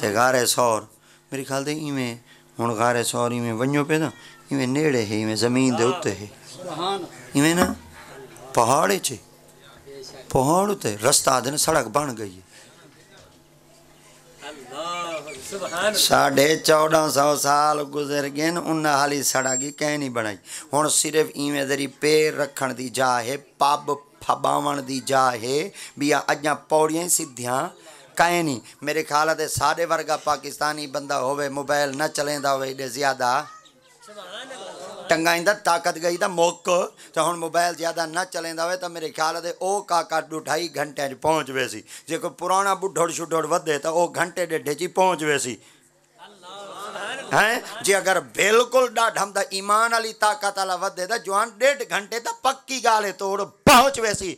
ते गारे सौर मेरे ख्याल से इवें हुन गारे सौर इवें वञो पे ना इवें नेड़े है इवें ज़मीन के उत्ते है इवें ना पहाड़ च पहाड़ उत्ते रस्ता दिन सड़क बन गई है साढ़े चौदह सौ साल गुजर गए उन हाली सड़क ही कह नहीं बनाई हूँ सिर्फ इवें दरी पेर रख की जा है पब फबावन की जा है भी अजा पौड़ियाँ सीधिया ਕਾਇ ਨਹੀਂ ਮੇਰੇ ਖਿਆਲ ਤੇ ਸਾਡੇ ਵਰਗਾ ਪਾਕਿਸਤਾਨੀ ਬੰਦਾ ਹੋਵੇ ਮੋਬਾਈਲ ਨਾ ਚਲੇਂਦਾ ਹੋਵੇ ਇਹਦੇ ਜ਼ਿਆਦਾ ਟੰਗਾਈਂਦਾ ਤਾਕਤ ਗਈ ਦਾ ਮੁੱਕ ਤਾਂ ਹੁਣ ਮੋਬਾਈਲ ਜ਼ਿਆਦਾ ਨਾ ਚਲੇਂਦਾ ਹੋਵੇ ਤਾਂ ਮੇਰੇ ਖਿਆਲ ਤੇ ਉਹ ਕਾਕਾ ਢਾਈ ਘੰਟਿਆਂ 'ਚ ਪਹੁੰਚਵੇ ਸੀ ਜੇ ਕੋਈ ਪੁਰਾਣਾ ਬੁੱਢੜ ਛੁੱਢੜ ਵਧੇ ਤਾਂ ਉਹ ਘੰਟੇ ਡੇਢੇ 'ਚ ਪਹੁੰਚਵੇ ਸੀ हैं जे अगरि बिल्कुलु ॾाढा त ईमान अली ताक़त अला वधे त जवान ॾेढ घंटे त पकी ॻाल्हि तोड़ पहुच वेसी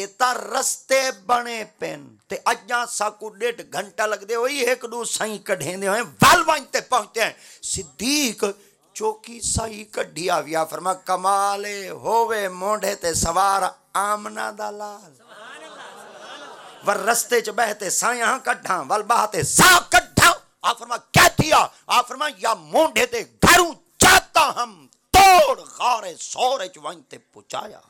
एता रस्ते बणे पेन ते अॼा साकू ॾेढ घंटा लॻंदे हुई हिकु ॾू साईं कढेंदे हुए वल वञ ते पहुते सिद्दीक चौकी साई कढी आ फरमा कमाले होवे मोंढे ते सवार आमना दा लाल वर रस्ते च बहते साया कढा वल बहते सा कढा आ फरमा दिया आप फरमा या मोंढे ते घरू जाता हम तोड़ गारे सोरे वहीं ते पहुंचाया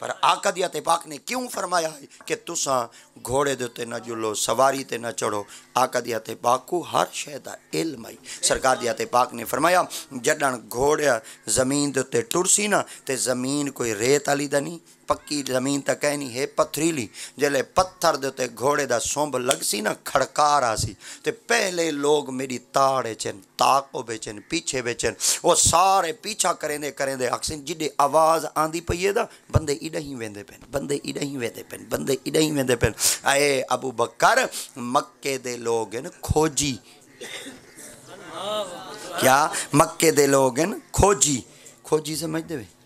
पर आकदियत पाक ने क्यों फरमाया है कि तुसा घोड़े देते ना जुलो सवारी ते ना चढ़ो आकदियत पाक को हर शय का इल्म आई सरकार दियात पाक ने फरमाया जडन घोड़े जमीन देते टुरसी ना ते जमीन कोई रेत आली दनी पक्की जमीन तक है नहीं है पत्थरीली जल्द पत्थर देते घोड़े दा सुंभ लग सी ना आ सी ते पहले लोग मेरी ताड़े चन ताको बेचेन पीछे बेचेन वो सारे पीछा करेंदे करेंदे अक्सर जिडे आवाज़ आँदी पई है ना बंदे इडा ही वेंदे पेन बंदे इडा ही वेंदे पेन बंदे इडा ही वेंदे पेन आए अबू बकर मक्के दे लोग न खोजी क्या मक्के दे लोग न खोजी खोजी समझ दे